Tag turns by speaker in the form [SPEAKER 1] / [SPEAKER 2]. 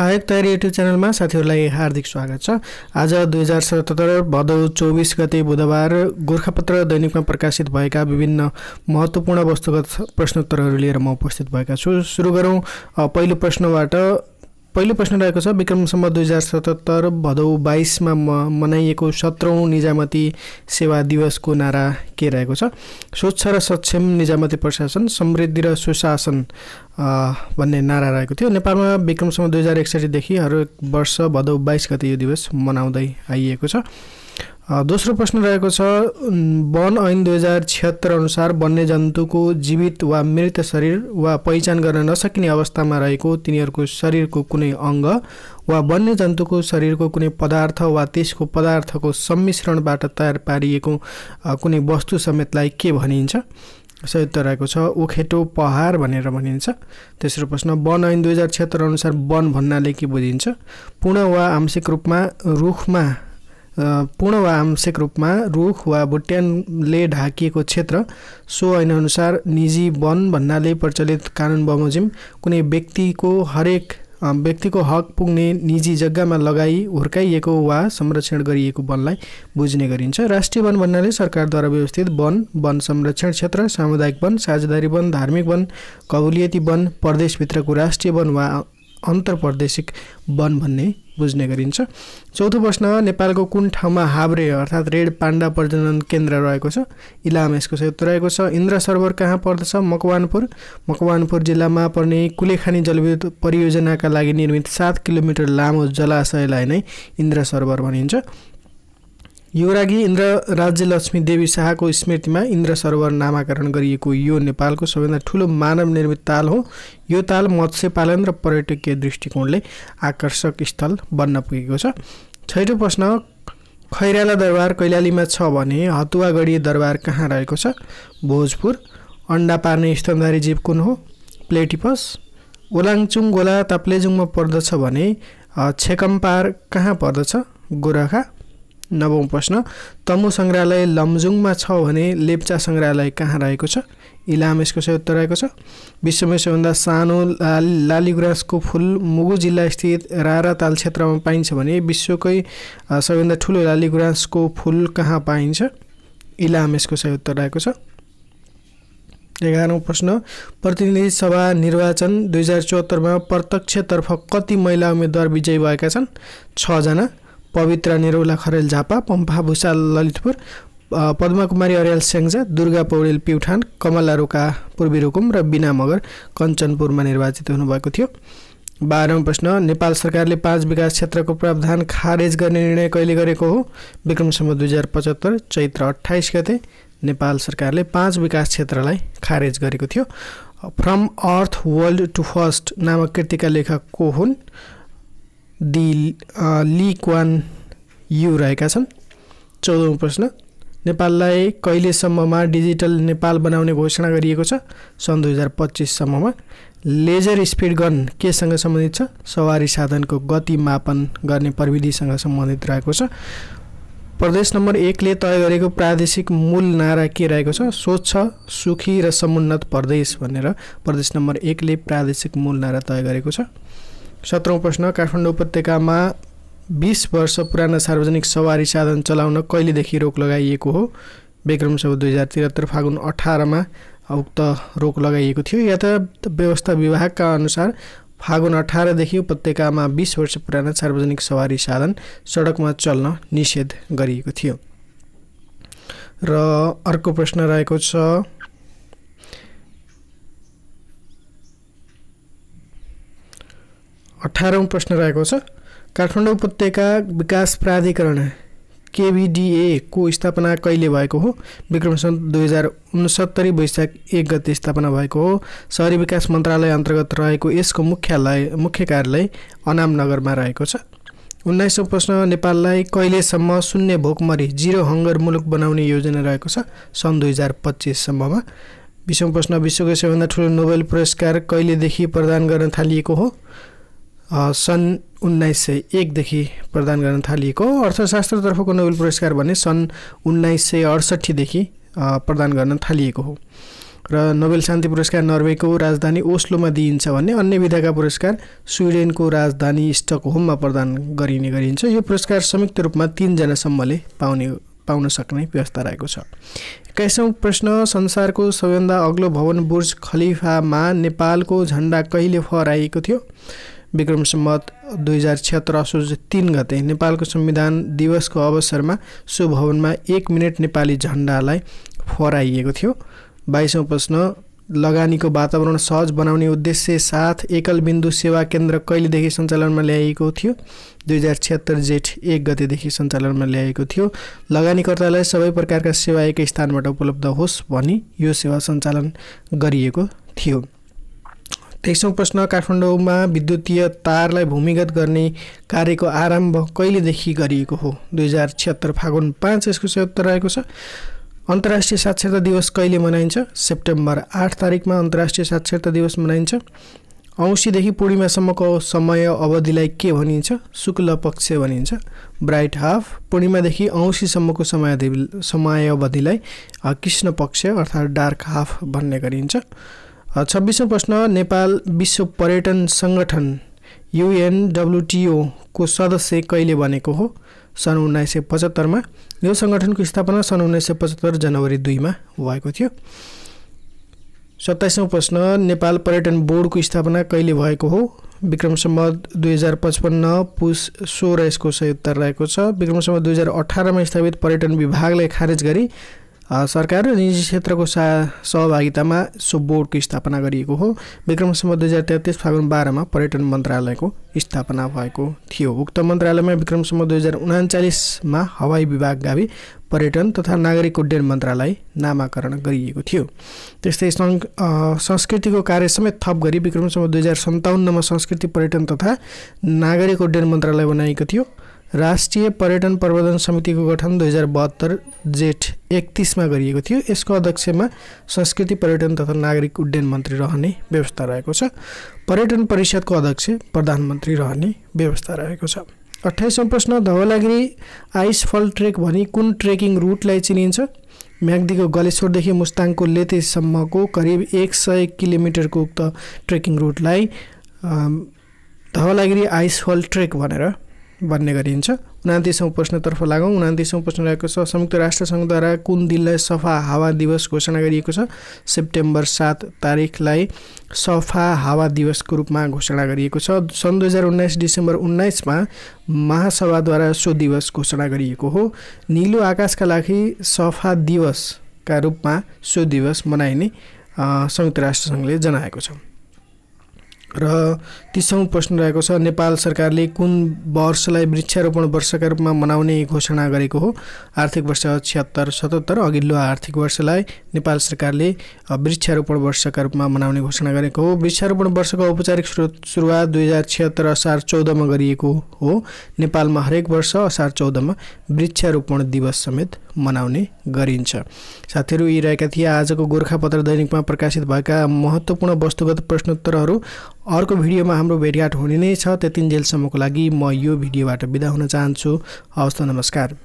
[SPEAKER 1] आयोग तयारी युट्युब च्यानलमा साथीहरूलाई हार्दिक स्वागत छ आज दुई हजार सतहत्तर भदौ चौबिस गते बुधबार गोर्खापत्र दैनिकमा प्रकाशित भएका विभिन्न महत्त्वपूर्ण वस्तुगत प्रश्नोत्तरहरू लिएर म उपस्थित भएका छु सुरु गरौँ पहिलो प्रश्नबाट पहिलो प्रश्न रहेको छ विक्रमसम्म दुई हजार सतहत्तर भदौ बाइसमा म मनाइएको सत्रौँ निजामती सेवा दिवसको नारा के रहेको छ स्वच्छ र सक्षम निजामती प्रशासन समृद्धि र सुशासन भन्ने नारा रहेको थियो नेपालमा विक्रमसम्म दुई हजार एकसठीदेखि हरेक वर्ष भदौ बाइस गते यो दिवस मनाउँदै आइएको छ दोस्रो प्रश्न रहेको छ वन ऐन दुई हजार छिहत्तर अनुसार वन्यजन्तुको जीवित वा मृत शरीर वा पहिचान गर्न नसकिने अवस्थामा रहेको तिनीहरूको शरीरको कुनै अङ्ग वा वन्यजन्तुको शरीरको कुनै पदार्थ वा त्यसको पदार्थको सम्मिश्रणबाट तयार पारिएको कुनै वस्तु समेतलाई के भनिन्छ संयुक्त रहेको छ ओखेटो पहाड भनेर भनिन्छ तेस्रो प्रश्न वन ऐन दुई हजार छिहत्तर अनुसार वन भन्नाले के बुझिन्छ पूर्ण वा आंशिक रूपमा रुखमा पूर्ण वा आंशिक रूपमा रुख वा बुट्यानले ढाकिएको क्षेत्र सो ऐनअनुसार निजी वन भन्नाले प्रचलित कानुन बमोजिम कुनै व्यक्तिको हरेक व्यक्तिको हक पुग्ने निजी जग्गामा लगाई हुर्काइएको वा संरक्षण गरिएको वनलाई बुझ्ने गरिन्छ राष्ट्रिय वन भन्नाले सरकारद्वारा व्यवस्थित वन वन संरक्षण क्षेत्र सामुदायिक वन साझेदारी वन धार्मिक वन कबुलियती वन प्रदेशभित्रको राष्ट्रिय वन वा अन्तर्प्रदेशिक वन भन्ने बुझ्ने गरिन्छ चौथो प्रश्न नेपालको कुन ठाउँमा हाब्रे अर्थात् रेड पाण्डा प्रजनन केन्द्र रहेको छ इलाम यसको सहित रहेको छ इन्द्र सरोवर कहाँ पर्दछ मकवानपुर मकवानपुर जिल्लामा पर्ने कुलेखानी जलविद्युत परियोजनाका लागि निर्मित सात किलोमिटर लामो जलाशयलाई नै इन्द्र सरोवर भनिन्छ युवरागी इन्द्र लक्ष्मी देवी शाहको स्मृतिमा इन्द्र सरोवर नामाकरण गरिएको यो नेपालको सबैभन्दा ठुलो मानव निर्मित ताल हो यो ताल मत्स्य पालन र पर्यटकीय दृष्टिकोणले आकर्षक स्थल बन्न पुगेको छ छैटौँ प्रश्न खैराला दरबार कैलालीमा छ भने हतुवागढी दरबार कहाँ रहेको छ भोजपुर अन्डा पार्ने स्तनधारी जीव कुन हो प्लेटिपस ओलाङचुङ गोला ताप्लेजुङमा पर्दछ भने छेकम्पार कहाँ पर्दछ गोरखा नवौँ प्रश्न तमु सङ्ग्रहालय लमजुङमा छ भने लेप्चा सङ्ग्रहालय कहाँ रहेको छ इलाम यसको सही उत्तर रहेको छ विश्वमै सबैभन्दा सानो लाली गुराँसको फुल मुगु जिल्ला जिल्लास्थित ताल क्षेत्रमा पाइन्छ भने विश्वकै सबैभन्दा ठुलो लाली गुराँसको फुल कहाँ पाइन्छ इलाम यसको सही उत्तर रहेको छ एघारौँ प्रश्न प्रतिनिधि सभा निर्वाचन दुई हजार चौहत्तरमा प्रत्यक्षतर्फ कति महिला उम्मेद्वार विजयी भएका छन् छजना पवित्र निरौला खरेल झापा पम्फा भुसाल ललितपुर पद्मा कुमारी अर्याल स्याङ्जा दुर्गा पौडेल प्युठान कमला रोका पूर्वी रुकुम र बिना मगर कञ्चनपुरमा निर्वाचित हुनुभएको थियो बाह्रौँ प्रश्न नेपाल सरकारले पाँच विकास क्षेत्रको प्रावधान खारेज गर्ने निर्णय कहिले गरेको हो विक्रमसम्म दुई हजार पचहत्तर चैत्र अठाइस गते नेपाल सरकारले पाँच विकास क्षेत्रलाई खारेज गरेको थियो from earth world to first नामक कृतिका लेखक को हुन् डी लिक क्वान यु रहेका छन् चौधौँ प्रश्न नेपाललाई कहिलेसम्ममा डिजिटल नेपाल बनाउने घोषणा गरिएको छ सन् दुई हजार पच्चिससम्ममा लेजर स्पिड गन केसँग सम्बन्धित छ सवारी साधनको गति मापन गर्ने प्रविधिसँग सम्बन्धित रहेको छ प्रदेश नम्बर एकले तय गरेको प्रादेशिक मूल नारा के रहेको छ स्वच्छ सुखी र समुन्नत प्रदेश भनेर प्रदेश नम्बर एकले प्रादेशिक मूल नारा तय गरेको छ सत्रौँ प्रश्न काठमाडौँ उपत्यकामा बिस वर्ष पुरानो सार्वजनिक सवारी साधन चलाउन कहिलेदेखि रोक लगाइएको हो सब दुई हजार त्रिहत्तर फागुन अठारमा उक्त रोक लगाइएको थियो यातायात व्यवस्था विभागका अनुसार फागुन अठारदेखि उपत्यकामा बिस वर्ष पुरानो सार्वजनिक सवारी साधन सडकमा चल्न निषेध गरिएको थियो र अर्को प्रश्न रहेको छ अठारौँ प्रश्न रहेको छ काठमाडौँ उपत्यका विकास प्राधिकरण केभिडिएको स्थापना कहिले भएको हो विक्रम सन् दुई हजार उनसत्तरी वैशाख एक गते स्थापना भएको हो सहरी विकास मन्त्रालय अन्तर्गत रहेको यसको मुख्यालय मुख्य कार्यालय अनाम नगरमा रहेको छ उन्नाइसौँ प्रश्न नेपाललाई कहिलेसम्म शून्य भोकमरी जिरो हङ्गर मुलुक बनाउने योजना रहेको छ सन् दुई हजार पच्चिससम्ममा बिसौँ प्रश्न विश्वकै सबैभन्दा ठुलो नोबेल पुरस्कार कहिलेदेखि प्रदान गर्न थालिएको हो सन् उन्नाइस सय एकदेखि प्रदान गर्न थालिएको अर्थशास्त्रतर्फको नोबेल पुरस्कार भने सन् उन्नाइस सय अडसट्ठीदेखि प्रदान गर्न थालिएको हो र नोबेल शान्ति पुरस्कार नर्वेको राजधानी ओस्लोमा दिइन्छ भने अन्य विधाका पुरस्कार स्विडेनको राजधानी स्टकहोममा प्रदान गरिने गरिन्छ यो पुरस्कार संयुक्त रूपमा तिनजनासम्मले पाउने पाउन सक्ने व्यवस्था रहेको छ एक्काइसौँ प्रश्न संसारको सबैभन्दा अग्लो भवन बुर्ज खलिफामा नेपालको झन्डा कहिले फहराइएको थियो विक्रम सम्मत दुई हजार छत्तर असोज तिन गते नेपालको संविधान दिवसको अवसरमा सो भवनमा एक मिनट नेपाली झन्डालाई फहराइएको थियो बाइसौँ प्रश्न लगानीको वातावरण सहज बनाउने उद्देश्य साथ एकल बिन्दु सेवा केन्द्र कहिलेदेखि सञ्चालनमा ल्याइएको थियो दुई हजार छिहत्तर जेठ एक गतेदेखि सञ्चालनमा ल्याएको थियो लगानीकर्तालाई सबै प्रकारका सेवा एकै स्थानबाट उपलब्ध होस् भनी यो सेवा सञ्चालन गरिएको थियो तेइसौँ प्रश्न काठमाडौँमा विद्युतीय तारलाई भूमिगत गर्ने कार्यको आरम्भ कहिलेदेखि गरिएको हो दुई हजार छिहत्तर फागुन पाँच यसको उत्तर रहेको छ अन्तर्राष्ट्रिय साक्षरता दिवस कहिले मनाइन्छ सेप्टेम्बर आठ तारिकमा अन्तर्राष्ट्रिय साक्षरता दिवस मनाइन्छ औँसीदेखि पूर्णिमासम्मको समय अवधिलाई के भनिन्छ शुक्ल पक्ष भनिन्छ ब्राइट हाफ पूर्णिमादेखि औँसीसम्मको समय समय अवधिलाई कृष्ण पक्ष अर्थात् डार्क हाफ भन्ने गरिन्छ छब्बिसौँ प्रश्न नेपाल विश्व पर्यटन सङ्गठन युएनडब्लुटिओको सदस्य कहिले बनेको हो सन् उन्नाइस सय पचहत्तरमा यो सङ्गठनको स्थापना सन् उन्नाइस सय पचहत्तर जनवरी दुईमा भएको थियो सत्ताइसौँ प्रश्न नेपाल पर्यटन बोर्डको स्थापना कहिले भएको हो विक्रम सम्बत दुई हजार पचपन्न पुस सोह्र यसको सही उत्तर रहेको छ विक्रम सम्बत दुई हजार अठारमा स्थापित पर्यटन विभागलाई खारेज गरी सरकार र निजी क्षेत्रको सा सहभागितामा सो बोर्डको स्थापना गरिएको हो विक्रमसम्म दुई हजार तेत्तिस फागुन बाह्रमा पर्यटन मन्त्रालयको स्थापना भएको थियो उक्त मन्त्रालयमा विक्रमसम्म दुई हजार उनाचालिसमा हवाई विभाग गावि पर्यटन तथा नागरिक उड्डयन मन्त्रालय नामाकरण गरिएको थियो त्यस्तै संस्कृतिको कार्य समेत थप गरी विक्रमसम्म दुई हजार सन्ताउन्नमा संस्कृति पर्यटन तथा नागरिक उड्डयन मन्त्रालय बनाइएको थियो राष्ट्रिय पर्यटन प्रवर्धन समितिको गठन दुई हजार बहत्तर जेठ एकतिसमा गरिएको थियो यसको अध्यक्षमा संस्कृति पर्यटन तथा नागरिक उड्डयन मन्त्री रहने व्यवस्था रहेको छ पर्यटन परिषदको अध्यक्ष प्रधानमन्त्री रहने व्यवस्था रहेको छ अठाइसौँ प्रश्न धवलागिरी आइसफल ट्रेक भनी कुन ट्रेकिङ रुटलाई चिनिन्छ म्याग्दीको गलेश्वरदेखि मुस्ताङको लेतेसम्मको करिब एक सय किलोमिटरको उक्त ट्रेकिङ रुटलाई धवलागिरी आइसफल ट्रेक भनेर भन्ने गरिन्छ उनातिसौँ प्रश्नतर्फ लागौँ उनातिसौँ प्रश्न रहेको छ संयुक्त राष्ट्रसङ्घद्वारा कुन दिनलाई सफा हावा दिवस घोषणा गरिएको छ सेप्टेम्बर सात तारिकलाई सफा हावा दिवसको रूपमा घोषणा गरिएको छ सन् दुई हजार उन्नाइस डिसेम्बर उन्नाइसमा महासभाद्वारा सो दिवस घोषणा गरिएको हो निलो आकाशका लागि सफा दिवसका रूपमा सो दिवस मनाइने संयुक्त राष्ट्रसङ्घले जनाएको छ र तिसौँ प्रश्न रहेको छ नेपाल सरकारले कुन वर्षलाई वृक्षारोपण वर्षका रूपमा मनाउने घोषणा गरेको हो आर्थिक वर्ष छिहत्तर सतहत्तर अघिल्लो आर्थिक वर्षलाई नेपाल सरकारले वृक्षारोपण वर्षका रूपमा मनाउने घोषणा गरेको हो वृक्षारोपण वर्षको औपचारिक स्रोत सुरुवात दुई हजार छिहत्तर असार चौधमा गरिएको हो नेपालमा हरेक वर्ष असार चौधमा वृक्षारोपण दिवस समेत मनाउने गरिन्छ साथीहरू यी रहेका थिए आजको गोर्खापत्र दैनिकमा प्रकाशित भएका महत्त्वपूर्ण वस्तुगत प्रश्नोत्तरहरू अर्को भिडियोमा हाम्रो भेटघाट हुने नै छ त्यतिन्जेलसम्मको लागि म यो भिडियोबाट बिदा हुन चाहन्छु हवस् त नमस्कार